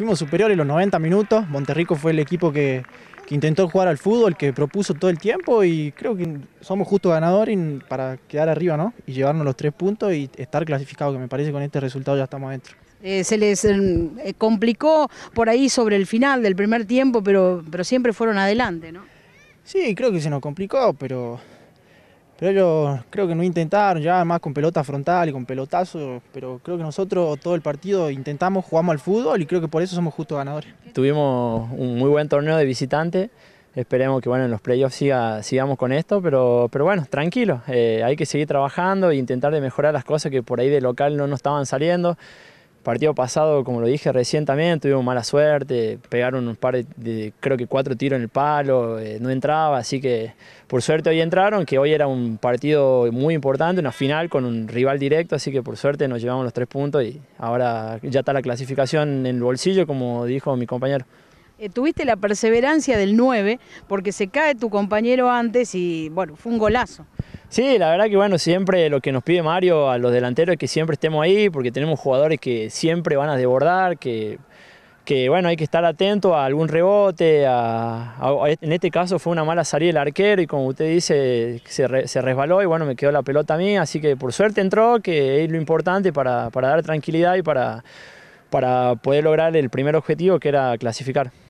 Fuimos superiores los 90 minutos. Monterrico fue el equipo que, intentó jugar al fútbol, que propuso todo el tiempo y creo que somos justo ganadores para quedar arriba, ¿no? Y llevarnos los tres puntos y estar clasificados, que me parece con este resultado ya estamos adentro. Eh, se les em, eh, complicó por ahí sobre el final del primer tiempo, pero, pero siempre fueron adelante, ¿no? Sí, creo que se nos complicó, pero pero ellos creo que no intentaron, ya más con pelota frontal y con pelotazo, pero creo que nosotros todo el partido intentamos, jugamos al fútbol y creo que por eso somos justos ganadores. Tuvimos un muy buen torneo de visitante, esperemos que bueno, en los playoffs siga, sigamos con esto, pero, pero bueno, tranquilo, eh, hay que seguir trabajando e intentar de mejorar las cosas que por ahí de local no nos estaban saliendo. Partido pasado, como lo dije recién también, tuvimos mala suerte, pegaron un par de, creo que cuatro tiros en el palo, eh, no entraba, así que por suerte hoy entraron, que hoy era un partido muy importante, una final con un rival directo, así que por suerte nos llevamos los tres puntos y ahora ya está la clasificación en el bolsillo, como dijo mi compañero. Eh, tuviste la perseverancia del 9, porque se cae tu compañero antes y bueno, fue un golazo. Sí, la verdad que bueno, siempre lo que nos pide Mario a los delanteros es que siempre estemos ahí, porque tenemos jugadores que siempre van a desbordar, que, que bueno, hay que estar atento a algún rebote, en este caso fue una mala salida del arquero y como usted dice, se, resbaló y bueno, me quedó la pelota a mí, así que por suerte entró, que es lo importante para, para dar tranquilidad y para para poder lograr el primer objetivo que era clasificar.